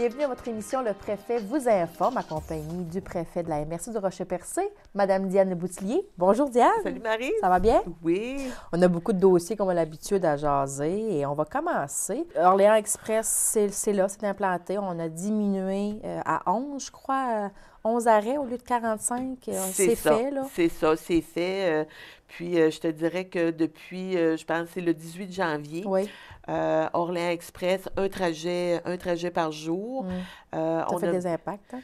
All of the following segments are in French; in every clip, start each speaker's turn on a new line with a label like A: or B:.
A: Bienvenue à votre émission Le Préfet vous informe, compagnie du préfet de la MRC du Rocher-Percé, Madame Diane Boutillier. Bonjour Diane. Salut Marie. Ça va bien? Oui. On a beaucoup de dossiers qu'on a l'habitude à jaser et on va commencer. Orléans Express, c'est là, c'est implanté. On a diminué euh, à 11, je crois, 11 euh, arrêts au lieu de 45. Euh, c'est fait, là.
B: C'est ça, c'est fait. Puis, je te dirais que depuis, je pense, c'est le 18 janvier. Oui. Euh, Orléans Express, un trajet, un trajet par jour. Mm. Euh, ça on fait des impacts. Hein?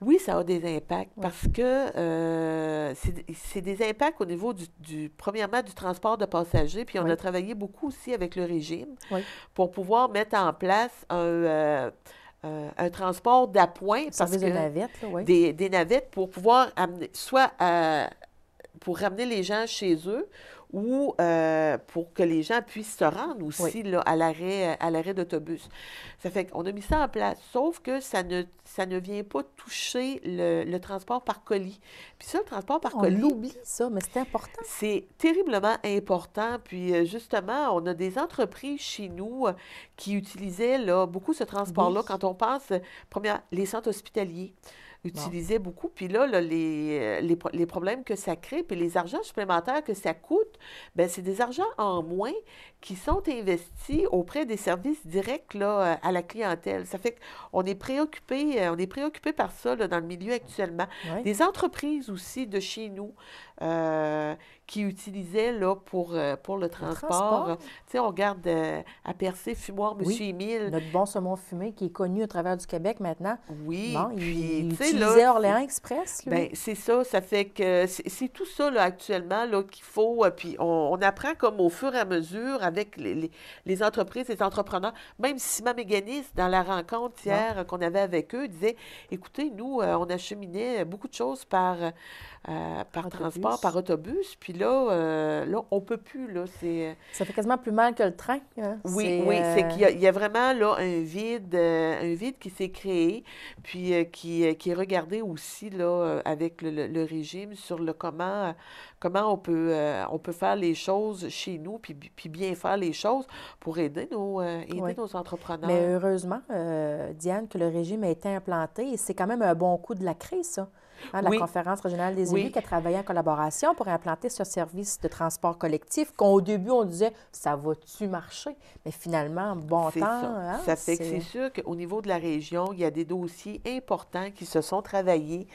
B: Oui, ça a des impacts parce que euh, c'est des impacts au niveau du, premièrement, du transport de passagers. Puis on a travaillé beaucoup aussi avec le régime pour pouvoir mettre en place un. transport d'appoint parce que des navettes, oui. des, navettes pour pouvoir amener soit pour ramener les gens chez eux ou euh, pour que les gens puissent se rendre aussi là, à l'arrêt euh, à l'arrêt d'autobus. Ça fait qu'on a mis ça en place, sauf que ça ne ça ne vient pas toucher le, transport par colis. Puis ça, le transport par colis. On oublie ça, mais c'est important. C'est terriblement important. Puis euh, justement, on a des entreprises chez nous qui utilisaient là, beaucoup ce transport-là quand on pense, première, les centres hospitaliers utilisait beaucoup. Puis là, les, euh, les, problèmes que ça crée, puis les argents supplémentaires que ça coûte, ben c'est des argents en moins qui sont investis auprès des services directs là, euh, à la clientèle. Ça fait qu'on est préoccupé, euh, on est préoccupé par ça là, dans le milieu actuellement. Des entreprises aussi de chez nous euh, qui utilisaient là, pour, pour le transport. tu on regarde
A: à Percé, Fumoir, Monsieur oui. Notre bon saumon fumé qui est connu à travers du Québec maintenant. Oui. Bon, puis, il, Orléans Express. Ben,
B: c'est ça. Ça fait que c'est tout ça là, actuellement là, qu'il faut. Puis on, on, apprend comme au fur et à mesure avec les, entreprises, les entrepreneurs. Même Sima Méganis, dans la rencontre hier qu'on avait avec eux, disait, écoutez, nous, euh, on acheminait beaucoup de choses par euh, par transport, par autobus. Puis là, euh, là on ne peut plus. Là, euh,
A: ça fait quasiment plus mal que le train. Oui, hein. oui. C'est qu'il
B: y, a vraiment là, un, vide, un vide qui s'est créé, puis qui, qui, est regardé aussi là, avec le, régime sur le comment, comment on, peut, on peut faire les choses chez nous, puis, puis bien faire les choses pour aider nos, aider nos entrepreneurs. Mais
A: heureusement, Diane, que le régime a été implanté. c'est quand même un bon coup de la crise, ça. Hein, la Conférence régionale des élus, qui a travaillé en collaboration pour implanter ce service de transport collectif qu'au début, on disait, ça va-tu marcher? Mais finalement, bon temps. Hein, ça, fait que c'est
B: sûr qu'au niveau de la région, il y a des dossiers importants qui se sont travaillés.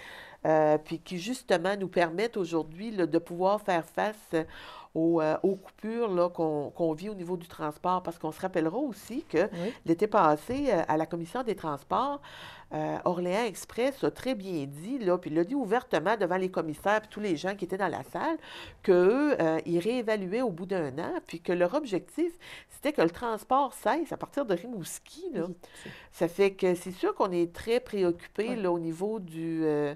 B: Euh, puis qui justement nous permettent aujourd'hui de pouvoir faire face aux, euh, coupures qu'on vit au niveau du transport. Parce qu'on se rappellera aussi que l'été passé, euh, à la Commission des transports, euh, Orléans Express a très bien dit, là, puis il l'a dit ouvertement devant les commissaires et tous les gens qui étaient dans la salle, qu'eux, euh, ils réévaluaient au bout d'un an, puis que leur objectif, c'était que le transport cesse à partir de Rimouski. ça fait que c'est sûr qu'on est très préoccupé là, au niveau du, euh,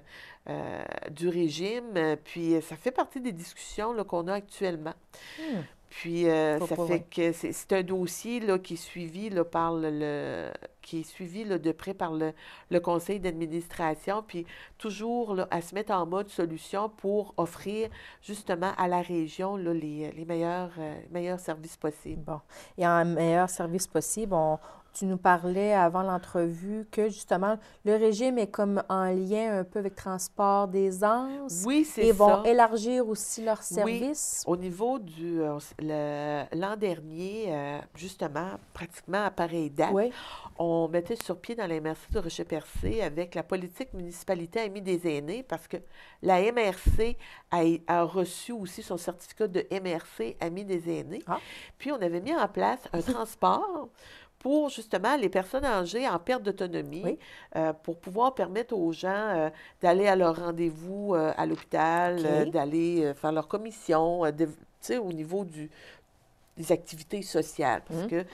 B: du régime, puis ça fait partie des discussions qu'on a actuellement. Hmm. Puis, euh, ça fait que c'est un dossier là, qui est suivi, là, par le, qui est suivi de près par le, conseil d'administration, puis toujours à se mettre en mode solution pour offrir
A: justement à la région les, les meilleurs, euh, meilleurs services possibles. Bon. Et un meilleur service possible, on, tu nous parlais avant l'entrevue que justement le régime est comme en lien un peu avec transport des des Oui, c'est ça. Et vont élargir aussi leurs services.
B: Oui. Au niveau du euh, l'an dernier, euh, justement, pratiquement à pareille date, on mettait sur pied dans la MRC de Rocher-Percé avec la politique municipalité amie des aînés parce que la MRC a, reçu aussi son certificat de MRC amie des aînés. Ah. Puis on avait mis en place un transport pour justement les personnes âgées en perte d'autonomie, euh, pour pouvoir permettre aux gens euh, d'aller à leur rendez-vous euh, à l'hôpital, d'aller faire leur commission, sais, au niveau des activités sociales. Parce mmh. que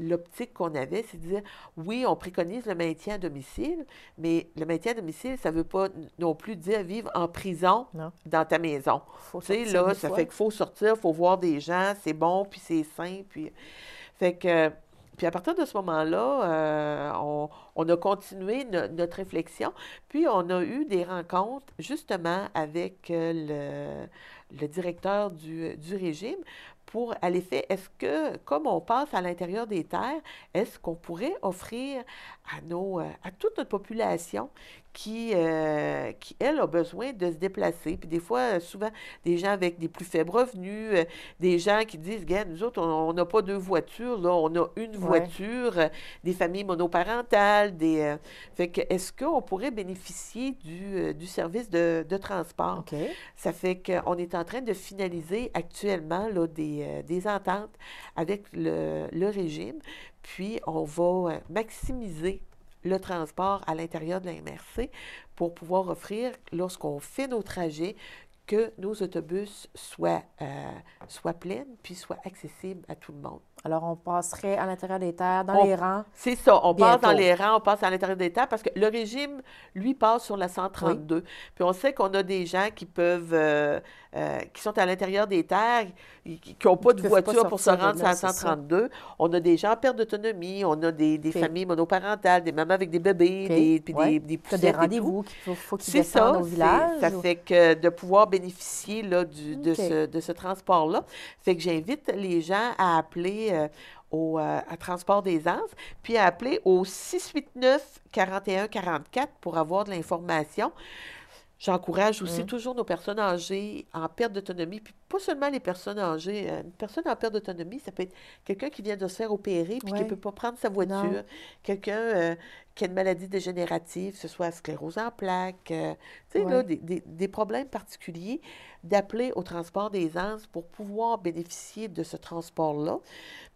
B: l'optique qu'on avait, c'est de dire, oui, on préconise le maintien à domicile, mais le maintien à domicile, ça ne veut pas non plus dire vivre en prison dans ta maison. Tu sais, là, ça fait qu'il faut sortir, il faut voir des gens, c'est bon, puis c'est sain, puis... Fait que, puis à partir de ce moment-là, euh, on, a continué notre réflexion, puis on a eu des rencontres justement avec euh, le, directeur du, régime pour, aller l'effet, est-ce que, comme on passe à l'intérieur des terres, est-ce qu'on pourrait offrir à, nos, euh, à toute notre population qui, euh, qui elle, a besoin de se déplacer. Puis des fois, souvent, des gens avec des plus faibles revenus, euh, des gens qui disent, Gars, nous autres, on n'a pas deux voitures, là, on a une voiture, des familles monoparentales, des... Euh». fait que, est-ce qu'on pourrait bénéficier du, service de, transport? Ça fait qu'on est en train de finaliser actuellement, là, des, ententes avec le, le régime, puis on va maximiser le transport à l'intérieur de la MRC pour pouvoir offrir, lorsqu'on fait nos trajets, que nos autobus soient, euh, soient pleins puis soient accessibles à tout le monde.
A: Alors, on passerait à l'intérieur des terres, dans les rangs.
B: C'est ça, on passe dans les rangs, on passe à l'intérieur des terres parce que le régime, lui, passe sur la 132. Puis on sait qu'on a des gens qui peuvent, euh, euh, qui sont à l'intérieur des terres, qui n'ont pas de voiture pour se rendre sur la 132. On a des gens en perte d'autonomie, on a des, familles monoparentales, des mamans avec des bébés, des, puis des, des, des rendez-vous qu'il faut, qu'ils ça, village. Ça fait que de pouvoir bénéficier de ce, de ce transport-là. Fait que j'invite les gens à appeler euh, au euh, Transport des Anses, puis à appeler au 689-4144 pour avoir de l'information. J'encourage aussi mmh. toujours nos personnes âgées en perte d'autonomie puis seulement les personnes âgées. Euh, une personne en perte d'autonomie, ça peut être quelqu'un qui vient de se faire opérer puis qui ne peut pas prendre sa voiture, quelqu'un euh, qui a une maladie dégénérative, que ce soit sclérose en plaques, euh, des, problèmes particuliers, d'appeler au transport des anses pour pouvoir bénéficier de ce transport-là.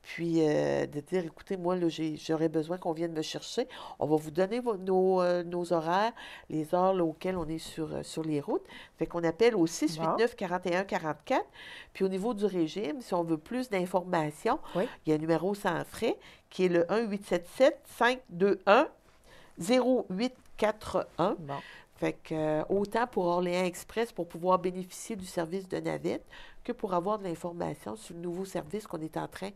B: Puis de dire, écoutez, moi, j'aurais besoin qu'on vienne me chercher. On va vous donner vos, nos, horaires, les heures auxquelles on est sur, sur les routes. Fait qu'on appelle au 689-4144 puis au niveau du régime, si on veut plus d'informations, il y a un numéro sans frais qui est le 1-877-521-0841. Fait euh, autant pour Orléans Express pour pouvoir bénéficier du service de navette que pour avoir de l'information sur le nouveau service qu'on est en train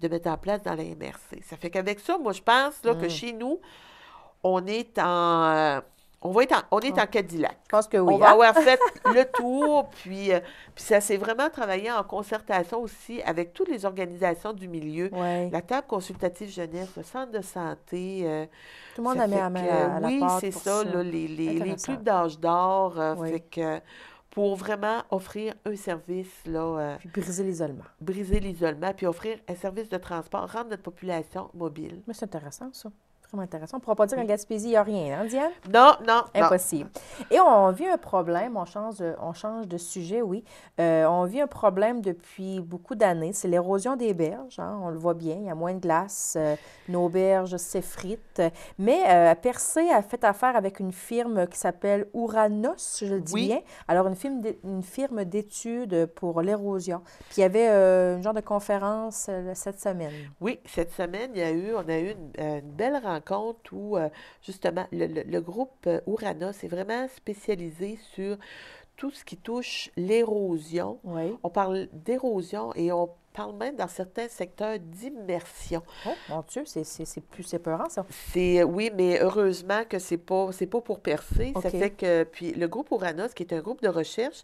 B: de mettre en place dans la MRC. Ça fait qu'avec ça, moi, je pense que mmh. chez nous, on est en. Euh, on, on est en ah. Cadillac. Je que On va hein? avoir fait le tour, euh, puis, ça s'est vraiment travaillé en concertation aussi avec toutes les organisations du milieu. La table consultative jeunesse, le centre de santé. Euh, Tout le monde a mis à, à la Oui, c'est ça, les, les, d'âge d'or. Euh, pour vraiment offrir un service. Là, briser l'isolement. Briser l'isolement, puis offrir un service de
A: transport, rendre notre population mobile. Mais c'est intéressant, ça. Vraiment intéressant. On ne pourra pas dire qu'en Gaspésie, il n'y a rien, hein, Diane? Non, non. Impossible. Et on vit un problème, on change de, on change de sujet, oui. Euh, on vit un problème depuis beaucoup d'années, c'est l'érosion des berges. Hein, on le voit bien, il y a moins de glace, euh, nos berges s'effritent. Mais euh, Percé a fait affaire avec une firme qui s'appelle Uranos, je le dis bien. Alors, une firme, firme d'études pour l'érosion. Puis il y avait une genre de conférence cette semaine.
B: Oui, cette semaine, il y a eu, on a eu une, une belle rencontre rencontre où, euh, justement, le, groupe euh, Urana, est vraiment spécialisé sur tout ce qui touche l'érosion. On parle d'érosion et on parle même dans certains secteurs d'immersion. Oh, mon Dieu, c'est plus épeurant, ça. Oui, mais heureusement que c'est pas, pas pour percer. Ça fait que, puis le groupe Ouranos, qui est un groupe de recherche,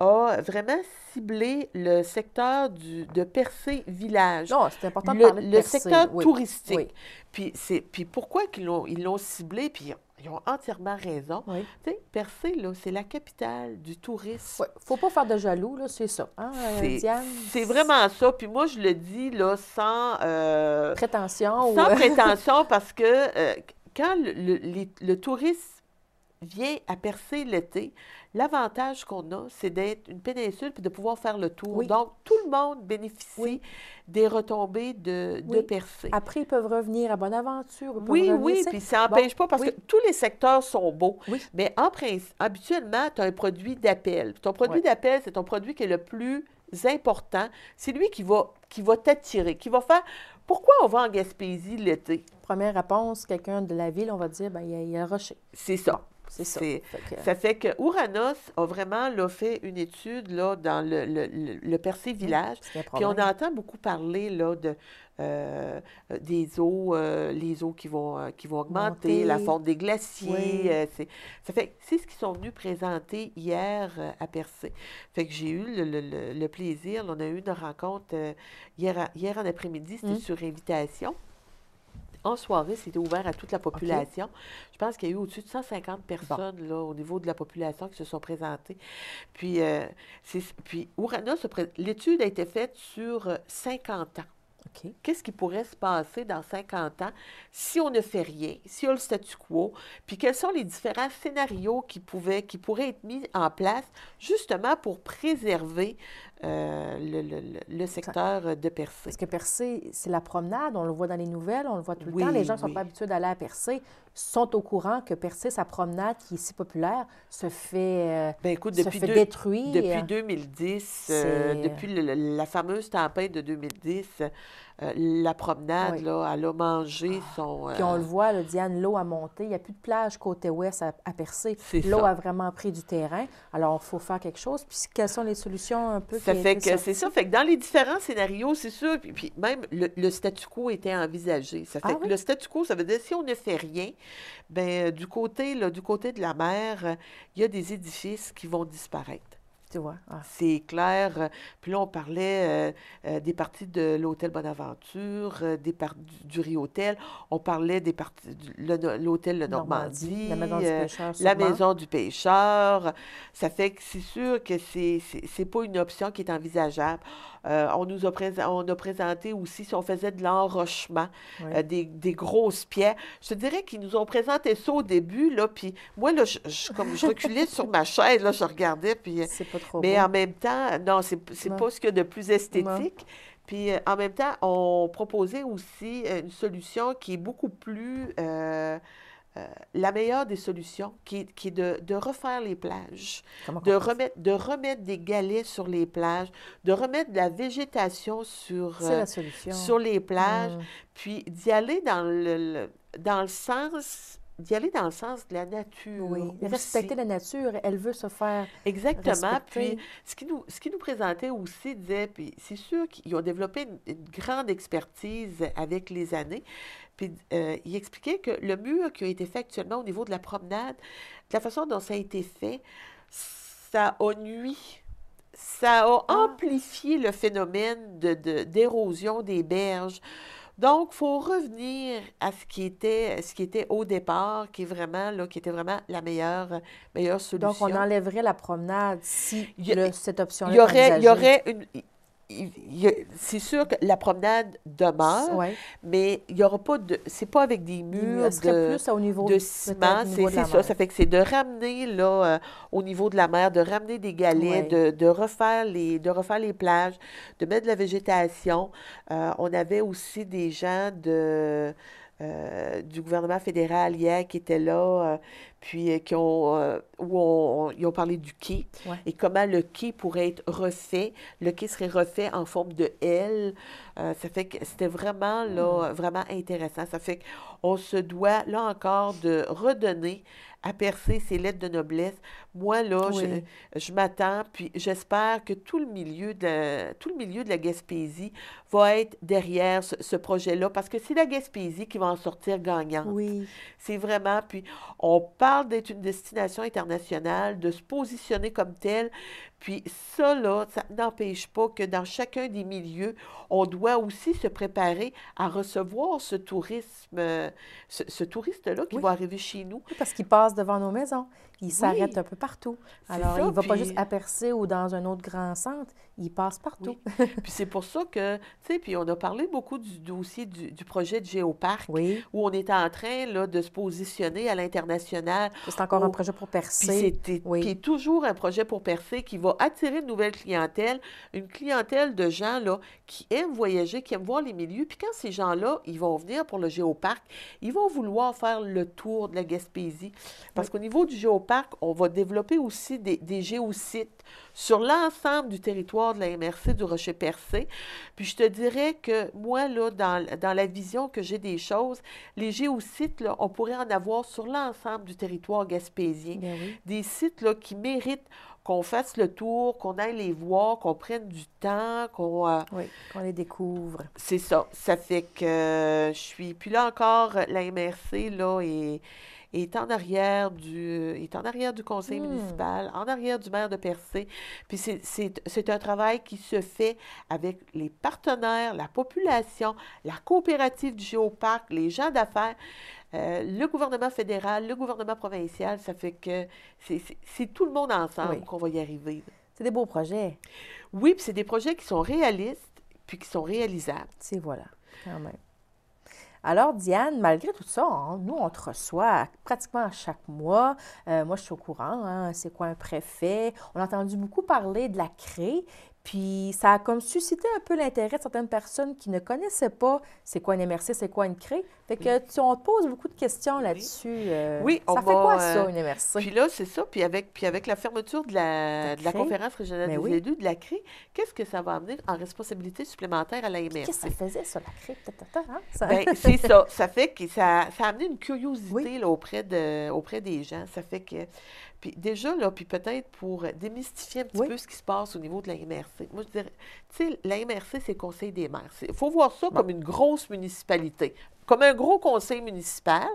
B: a vraiment ciblé le secteur du, de percé village. Non, c'est important de le, parler Le secteur touristique. Oui. Puis, puis pourquoi qu'ils ils l'ont ciblé, puis ils ont entièrement raison. Tu sais, Percé, là, c'est la capitale du tourisme. ne Faut
A: pas faire de jaloux, là, c'est ça. Hein, euh,
B: c'est vraiment ça. Puis moi, je le dis, là, sans... Euh,
A: prétention. Sans prétention,
B: parce que euh, quand le, le, le touriste vient à percer l'été, l'avantage qu'on a, c'est d'être une péninsule et de pouvoir faire le tour. Donc, tout le monde bénéficie des retombées de, de,
A: Après, ils peuvent revenir à Bonaventure. oui, oui, puis ça n'empêche pas parce que
B: tous les secteurs sont beaux. Mais en principe, habituellement, tu as un produit d'appel. Ton produit d'appel, c'est ton produit qui est le plus important. C'est lui qui va, qui va t'attirer, qui va faire pourquoi on va en Gaspésie l'été?
A: Première réponse, quelqu'un de la ville, on va dire, ben, il
B: y a, un rocher. C'est ça. C'est ça. Fait que... Ça fait que Ouranos a vraiment fait une étude là, dans le, Percé Village. puis on entend beaucoup parler là, de, euh, des eaux, euh, les eaux qui vont, euh, augmenter, la fonte des glaciers. c'est, ça fait, c'est ce qu'ils sont venus présenter hier à Percé. Fait que j'ai eu le, plaisir, on a eu une rencontre hier, en après-midi, c'était hum. sur invitation en soirée, c'était ouvert à toute la population. Je pense qu'il y a eu au-dessus de 150 personnes là, au niveau de la population qui se sont présentées. Puis, euh, c'est. puis l'étude a été faite sur 50 euh, ans. Qu'est-ce qui pourrait se passer dans 50 ans si on ne fait rien, si on a le statu quo, puis quels sont les différents scénarios qui, pouvaient, qui pourraient être mis en place justement pour
A: préserver euh, le, secteur de Percé. Parce que Percé, c'est la promenade, on le voit dans les nouvelles, on le voit tout le temps. Les gens ne sont pas habitués d'aller à Percé, sont au courant que Percé, sa promenade qui est si populaire, se fait, euh, ben, écoute, depuis détruire. Depuis
B: 2010, euh, depuis la fameuse tempête de 2010, euh, la promenade, là, elle a mangé ah. son... Puis on euh, le
A: voit, Diane, l'eau a monté. Il n'y a plus de plage côté ouest à, percer. L'eau a vraiment pris du terrain. Alors, il faut faire quelque chose. Puis quelles sont les solutions un peu... Ça fait que c'est
B: ça. Fait dans les différents scénarios, c'est sûr. Puis, même le, statu quo était envisagé. Ça ah fait que le statu quo, ça veut dire si on ne fait rien, bien, euh, du côté, là, du côté de la mer, il y a des édifices qui vont disparaître. Ah. C'est clair. Puis là, on parlait euh, euh, des parties de l'hôtel Bonaventure, euh, des du Rio Hôtel. On parlait des parties de l'hôtel Le Normandie, la maison du pêcheur. Ça fait que c'est sûr que c'est, n'est pas une option qui est envisageable. Euh, on nous a, on a présenté aussi si on faisait de l'enrochement, euh, des, grosses pierres. Je dirais qu'ils nous ont présenté ça au début, là, puis moi, là, je, comme je reculais sur ma chaise, là, je regardais, puis... Euh, pas trop mais en même temps, non, c'est pas ce qu'il y a de plus esthétique. Puis en même temps, on proposait aussi une solution qui est beaucoup plus... Euh, la meilleure des solutions, qui, est de, refaire les plages, de remettre, de remettre, des galets sur les plages, de remettre de la végétation sur, euh, sur les plages, hmm. puis d'y aller dans dans le sens d'y aller dans le sens de la nature. Oui, respecter la nature, elle veut se faire. Exactement. Puis, ce qui, nous, ce qui nous présentait aussi disait, puis c'est sûr qu'ils ont développé une, grande expertise avec les années. Puis, euh, il expliquait que le mur qui a été fait actuellement au niveau de la promenade, de la façon dont ça a été fait, ça a nuit ça a ah. amplifié le phénomène d'érosion de, d'érosion des berges. Donc, il faut revenir à ce qui était, ce qui était au départ, qui est vraiment, là, qui était vraiment la meilleure, meilleure solution. Donc, on enlèverait la promenade
A: si cette option-là. Il y aurait, il y aurait
B: une, c'est sûr que la promenade demeure, mais il y aura pas de. C'est pas avec des murs de, de ciment, c'est ça. Ça fait que c'est de ramener là, euh, au niveau de la mer, de ramener des galets, de, refaire les, de refaire les plages, de mettre de la végétation. Euh, on avait aussi des gens de. Euh, du gouvernement fédéral hier qui étaient là, puis euh, qui ont, euh, où ils ont parlé du quai et comment le quai pourrait être refait. Le quai serait refait en forme de L. Euh, ça fait que c'était vraiment, là, mm. vraiment intéressant. Ça fait qu'on se doit, là encore, de redonner à percer ces lettres de noblesse. Moi, là, je, m'attends, puis j'espère que tout le, milieu de la, tout le milieu de la Gaspésie va être derrière ce, projet-là, parce que c'est la Gaspésie qui va en sortir gagnante. Oui. C'est vraiment, puis on parle d'être une destination internationale, de se positionner comme telle, puis ça, là, ça n'empêche pas que dans chacun des milieux, on doit aussi se préparer à recevoir ce tourisme, ce, touriste-là qui va arriver chez nous. Oui,
A: parce qu'il passe devant nos maisons. Il s'arrête un peu partout. Alors, il ne va pas juste à Percé ou dans un autre grand centre. Il passe partout.
B: puis c'est pour ça que, tu sais, puis on a parlé beaucoup du dossier du, projet de Géoparc, où on est en train là, de se positionner à l'international. C'est encore un projet pour Percé. Puis, puis toujours un projet pour Percé qui va attirer une nouvelle clientèle, une clientèle de gens là, qui aiment voyager, qui aiment voir les milieux. Puis quand ces gens-là, ils vont venir pour le géoparc, ils vont vouloir faire le tour de la Gaspésie. Parce qu'au niveau du géoparc, on va développer aussi des, des géosites sur l'ensemble du territoire de la MRC du Rocher-Percé. Puis je te dirais que moi, là, dans, la vision que j'ai des choses, les géosites, là, on pourrait en avoir sur l'ensemble du territoire gaspésien. Ben des sites là, qui méritent qu'on fasse le tour, qu'on aille les voir, qu'on prenne du temps, qu'on... Euh, les découvre. C'est ça. Ça fait que euh, je suis... Puis là encore, la MRC, là, est, en arrière du est en arrière du conseil hmm. municipal, en arrière du maire de Percé. Puis c'est un travail qui se fait avec les partenaires, la population, la coopérative du géoparc, les gens d'affaires. Euh, le gouvernement fédéral, le gouvernement provincial, ça fait que c'est tout le monde ensemble qu'on va y arriver. C'est des beaux
A: projets. Oui, puis c'est des projets qui sont réalistes, puis qui sont réalisables. C'est voilà, quand même. Alors, Diane, malgré tout ça, hein, nous, on te reçoit pratiquement chaque mois. Euh, moi, je suis au courant, hein, c'est quoi un préfet. On a entendu beaucoup parler de la CRE. Puis ça a comme suscité un peu l'intérêt de certaines personnes qui ne connaissaient pas c'est quoi une MRC, c'est quoi une CRE. Fait que tu, on te pose beaucoup de questions là-dessus. Euh, oui, Ça fait quoi ça, euh, une MRC?
B: Puis là, c'est ça. Puis avec, puis avec la fermeture de la, conférence régionale ben des élus, de la CRE, qu'est-ce que ça va amener en responsabilité supplémentaire à la MRC? Qu'est-ce que ça faisait, ça, la
A: peut-être, Hein? Ça... Ben, c'est ça.
B: Ça fait que ça, ça a amené une curiosité auprès, de, auprès des gens. Ça fait que puis déjà, là, puis peut-être pour démystifier un petit peu ce qui se passe au niveau de la MRC. Moi, je dirais, tu sais, la MRC, c'est le conseil des maires. Il faut voir ça comme une grosse municipalité, comme un gros conseil municipal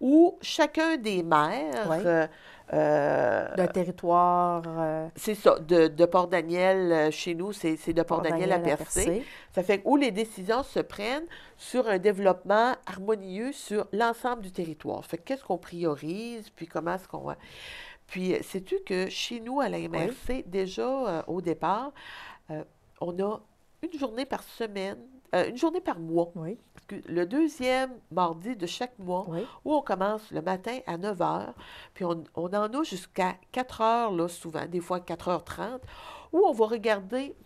B: où chacun des maires... Euh, euh, d'un territoire. Euh, c'est ça, de, Port-Daniel, chez nous, c'est de Port-Daniel à, Percé. Ça fait où les décisions se prennent sur un développement harmonieux sur l'ensemble du territoire. Fait qu'est-ce qu'on priorise, puis comment est-ce qu'on. va... Puis, euh, sais-tu que chez nous, à la MRC, déjà euh, au départ, euh, on a une journée par semaine, une journée par mois. Oui. Le deuxième mardi de chaque mois, où on commence le matin à 9 h, puis on, en a jusqu'à 4 h, souvent, des fois 4h30, où on va regarder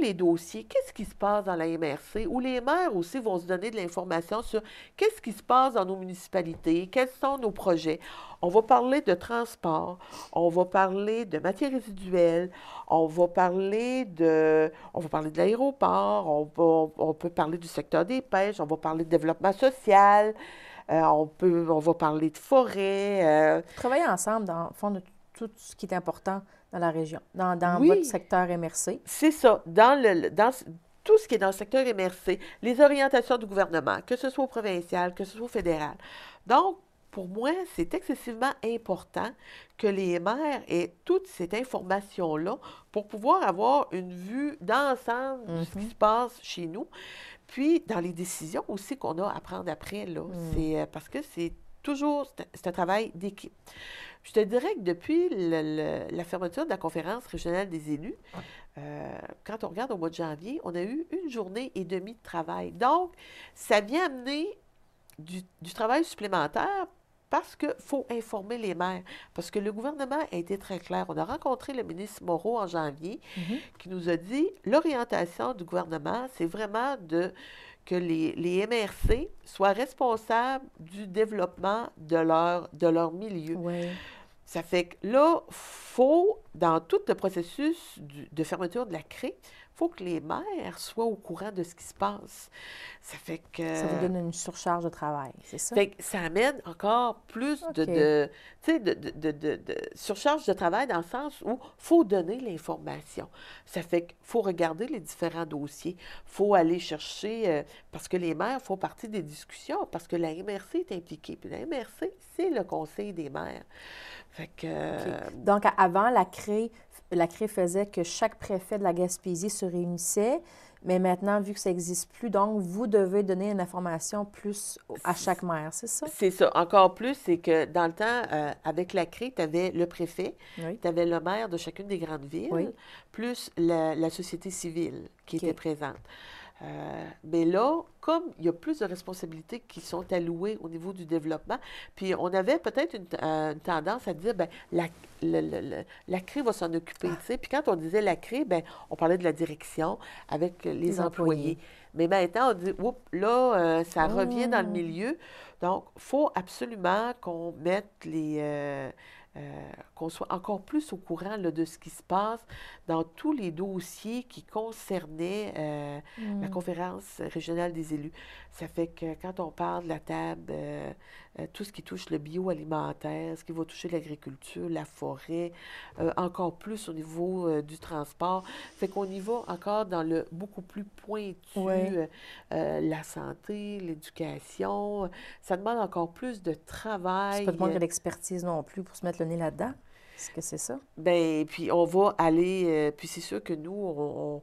B: les dossiers, qu'est-ce qui se passe dans la MRC, où les maires aussi vont se donner de l'information sur qu'est-ce qui se passe dans nos municipalités, quels sont nos projets. On va parler de transport, on va parler de matières résiduelles, on va parler de, on va parler de l'aéroport, on, peut parler du secteur des pêches, on va parler de développement social, euh, on, peut, on va parler de forêt.
A: Euh. Travailler ensemble, dans le fond, de tout ce qui est important dans la région, dans, dans votre secteur MRC.
B: C'est ça. Dans, le, dans tout ce qui est dans le secteur MRC, les orientations du gouvernement, que ce soit au provincial, que ce soit au fédéral. Donc, pour moi, c'est excessivement important que les maires aient toute cette information-là pour pouvoir avoir une vue d'ensemble de ce qui mhm. se passe chez nous. Puis, dans les décisions aussi qu'on a à prendre après, là, mm. c'est euh, parce que c'est toujours c'est un travail d'équipe. Je te dirais que depuis la fermeture de la conférence régionale des élus, euh, quand on regarde au mois de janvier, on a eu une journée et demie de travail. Donc, ça vient amener du, travail supplémentaire parce qu'il faut informer les maires. Parce que le gouvernement a été très clair. On a rencontré le ministre Moreau en janvier mm-hmm. qui nous a dit l'orientation du gouvernement, c'est vraiment de que les, les, MRC soient responsables du développement de leur, de leur milieu. Ça fait que là, faut, dans tout le processus de fermeture de la crête faut que les mères soient au courant de ce qui se passe. Ça fait que... Ça vous donne
A: une surcharge de travail, c'est ça? Fait
B: ça amène encore plus de, de, de, de, surcharge de travail dans le sens où faut donner l'information. Ça fait qu'il faut regarder les différents dossiers, faut aller chercher, euh, parce que les mères font partie des discussions, parce que la MRC est impliquée. Puis la MRC, c'est le conseil des mères. Fait que... Euh,
A: Donc, avant la création la CRI faisait que chaque préfet de la Gaspésie se réunissait. Mais maintenant, vu que ça n'existe plus, donc vous devez donner une information plus à chaque maire, c'est ça?
B: C'est ça. Encore plus, c'est que dans le temps, euh, avec la cri tu avais le préfet, tu avais le maire de chacune des grandes villes, plus la, société civile qui était présente. Euh, mais là, comme il y a plus de responsabilités qui sont allouées au niveau du développement, puis on avait peut-être une, euh, tendance à dire, bien, la, le, va s'en occuper, tu sais. Puis quand on disait la CRI, ben on parlait de la direction avec les, employés. Mais maintenant, on dit, oups, là, euh, ça ah. revient dans le milieu. Donc, il faut absolument qu'on mette les qu'on soit encore plus au courant de ce qui se passe dans tous les dossiers qui concernaient euh, la mm. conférence régionale des élus. Ça fait que quand on parle de la table, euh, euh, tout ce qui touche le bioalimentaire, ce qui va toucher l'agriculture, la forêt, encore plus au niveau du transport, fait qu'on y va encore dans le beaucoup plus pointu, la santé, l'éducation. Ça demande encore plus de travail. Ça pas de l'expertise
A: non plus pour se mettre le nez là-dedans est
B: que c'est ça? Bien, puis on va aller. Euh, puis c'est sûr que nous, on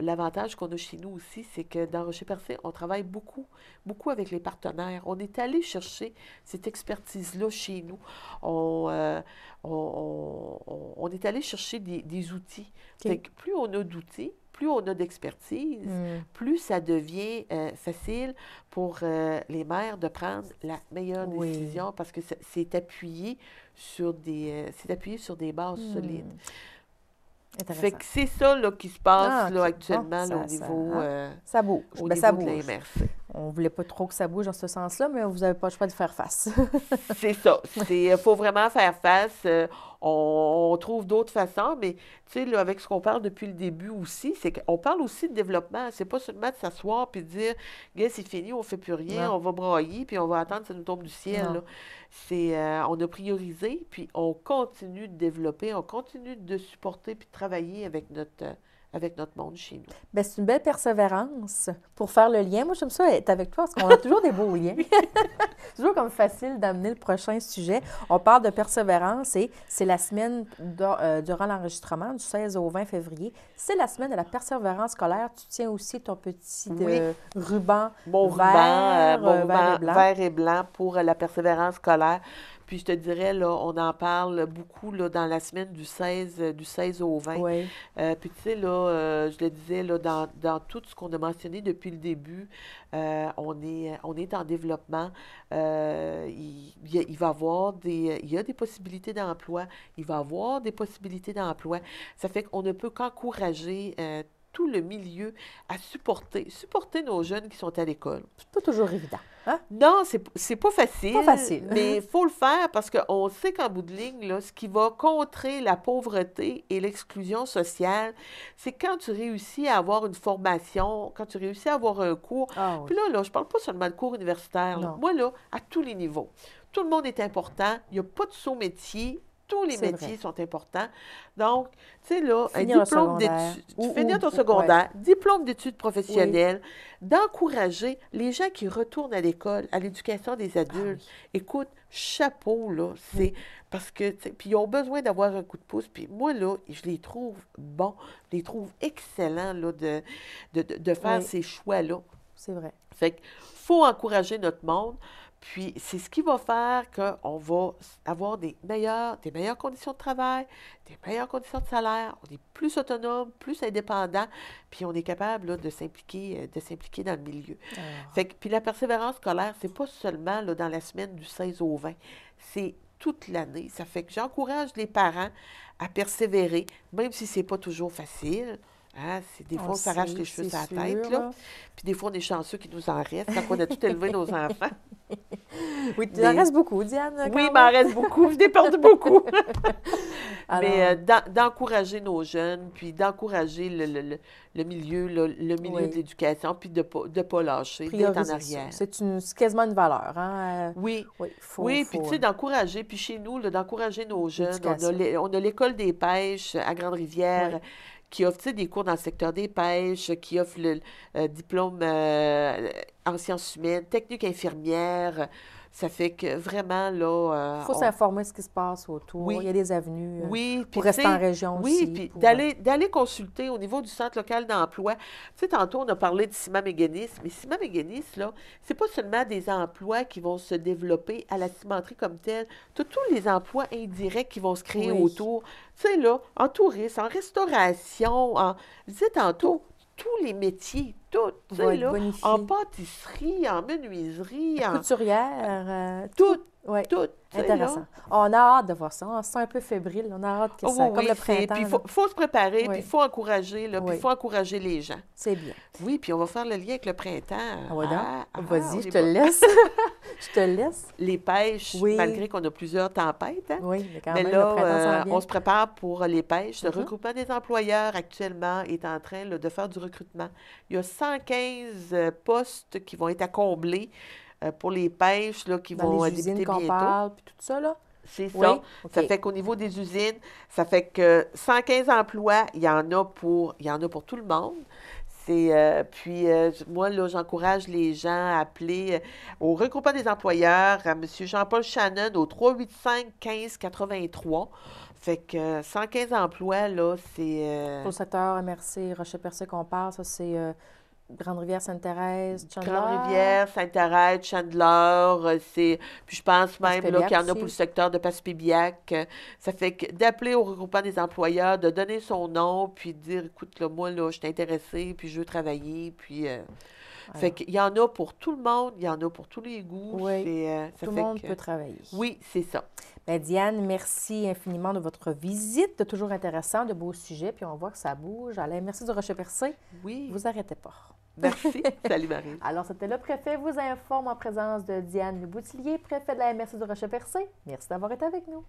B: l'avantage qu'on a chez nous aussi, c'est que dans Rocher-Percé, on travaille beaucoup, beaucoup avec les partenaires. On est allé chercher cette expertise-là chez nous. On, euh, est allé chercher des, outils. plus on a d'outils, plus on a d'expertise, hmm. plus ça devient euh, facile pour euh, les maires de prendre la meilleure décision parce que c'est appuyé sur des, c'est appuyé sur des bases solides. Hmm. Fait que c'est ça là, qui se passe actuellement au niveau, de la MRC
A: on ne voulait pas trop que ça bouge dans ce sens-là, mais vous n'avez pas le choix de faire face.
B: c'est ça. Il euh, faut vraiment faire face. Euh, on, trouve d'autres façons, mais tu sais, avec ce qu'on parle depuis le début aussi, c'est qu'on parle aussi de développement. C'est pas seulement de s'asseoir puis de dire, gars, c'est fini, on fait plus rien, on va broyer, puis on va attendre que ça nous tombe du ciel. C'est, euh, on a priorisé puis on continue de développer, on continue de supporter puis de travailler avec
A: notre avec notre monde chez nous. Bien, c'est une belle persévérance pour faire le lien. Moi, j'aime ça être avec toi parce qu'on a toujours des beaux liens. c'est toujours comme facile d'amener le prochain sujet. On parle de persévérance et c'est la semaine euh, durant l'enregistrement du 16 au 20 février. C'est la semaine de la persévérance scolaire. Tu tiens aussi ton petit euh, ruban, euh, vert
B: et blanc pour la persévérance scolaire. Puis je te dirais, là, on en parle beaucoup là, dans la semaine du 16, euh, du 16 au 20. Euh, puis tu sais, là, euh, je le disais, là, dans, tout ce qu'on a mentionné depuis le début, on, est, on est en développement. il, il va avoir des, il y a des possibilités d'emploi. Il va avoir des possibilités d'emploi. Ça fait qu'on ne peut qu'encourager tout le milieu à supporter, supporter nos jeunes qui sont à l'école.
A: C'est pas toujours évident.
B: Hein? Non, c'est, pas facile. facile. mais il faut le faire parce qu'on sait qu'en bout de ligne, ce qui va contrer la pauvreté et l'exclusion sociale, c'est quand tu réussis à avoir une formation, quand tu réussis à avoir un cours. Ah Puis là, là, je parle pas seulement de cours universitaires. Moi, là, à tous les niveaux. Tout le monde est important. Il n'y a pas de sous métier tous les métiers sont importants. Donc, tu sais, là, un diplôme d'études, Tu finir ton secondaire, diplôme d'études professionnelles, d'encourager les gens qui retournent à l'école, à l'éducation des ah adultes. Écoute, chapeau, là, c'est parce que, puis ils ont besoin d'avoir un coup de pouce. Puis moi, là, je les trouve bons, je les trouve excellents, là, de, de, de faire ces choix-là. C'est vrai. Fait qu'il faut encourager notre monde. Puis, c'est ce qui va faire qu'on va avoir des meilleures, des meilleures conditions de travail, des meilleures conditions de salaire, on est plus autonome, plus indépendant, puis on est capable de s'impliquer euh, de s'impliquer dans le milieu. Ah. Fait que, puis la persévérance scolaire, c'est pas seulement là, dans la semaine du 16 au 20, c'est toute l'année. Ça fait que j'encourage les parents à persévérer, même si c'est pas toujours facile. Hein? c'est Des ah, fois, on, s'arrache les cheveux à la tête. là. Puis des fois, on est chanceux qu'il nous en reste quand on a tout élevé nos enfants.
A: Oui, il en reste beaucoup, Diane. oui, il m'en reste
B: beaucoup. Je de beaucoup. Mais euh, d'encourager nos jeunes, puis d'encourager le, milieu, le, milieu de l'éducation, puis de ne pas lâcher, d'être en arrière.
A: C'est quasiment une valeur. Hein? Euh, oui. Oui, faut, oui puis tu sais, hein. d'encourager. Puis chez
B: nous, d'encourager nos jeunes. On a l'école des pêches à Grande-Rivière qui offre des cours dans le secteur des pêches, qui offre le euh, diplôme euh, en sciences humaines, technique infirmière. Ça fait que vraiment, là. Il euh, faut s'informer
A: de ce qui se passe autour. Oui. Il y a des avenues. Euh, pour rester en région aussi. Oui, puis euh,
B: d'aller consulter au niveau du centre local d'emploi. Tu sais, tantôt, on a parlé de Cima Méganis, mais Cima Méganis, là, c'est pas seulement des emplois qui vont se développer à la cimenterie comme telle. Tous les emplois indirects qui vont se créer autour. Tu sais, là, en tourisme, en restauration, en. Je tantôt, tous les métiers, toutes, tu en pâtisserie, en menuiserie, en...
A: Couturière, euh, oui. Tout. Intéressant. On a hâte de voir ça. On sent un peu fébrile. On a hâte que oh, ça, comme le printemps. Puis il
B: faut, se préparer, puis il faut encourager, là, puis faut encourager les gens. C'est bien. Oui, puis on va faire le lien avec le printemps. Ah, ah, ah Vas-y, je te laisse.
A: je te laisse.
B: Les pêches, malgré qu'on a plusieurs tempêtes. Hein. oui, mais quand même, le printemps euh, on se prépare pour les pêches. Le mm-hmm. regroupement des employeurs actuellement est en train de faire du recrutement. Il y a 115 euh, postes qui vont être à combler. Euh, pour les pêches là, qui Dans vont les euh, bientôt. Parle,
A: puis tout ça, là? C'est ça. Ça fait
B: qu'au niveau des usines, ça fait que 115 emplois, il y en a pour, il y en a pour tout le monde. Euh, puis, moi, là, j'encourage les gens à appeler au regroupement des employeurs, à M. Jean-Paul Shannon au 385-1583. Fait que 115 emplois, là, c'est... Pour le
A: secteur Rocher-Percé qu'on parle, ça, c'est Grande-Rivière-Sainte-Thérèse, Chandler. Grande-Rivière,
B: Sainte-Thérèse, Chandler, euh, c'est... Puis je pense même qu'il y en a pour le secteur de Pibiac Ça fait que d'appeler au regroupement des employeurs, de donner son nom, puis de dire, écoute, moi, je suis intéressée, puis je veux travailler, puis... Euh, fait qu'il y en a pour
A: tout le monde, il y en a pour tous les goûts. Oui. Euh, tout le monde peut travailler. Oui, c'est ça. Bien, Diane, merci infiniment de votre visite. De toujours intéressant, de beaux sujets, puis on voit que ça bouge. Alain, merci de Rocher Percé. Oui. Vous arrêtez pas. Merci. Salut, Marie. Alors, c'était Le Préfet vous informe en présence de Diane Boutillier, préfet de la MRC du Rocher-Percé. Merci d'avoir été avec nous.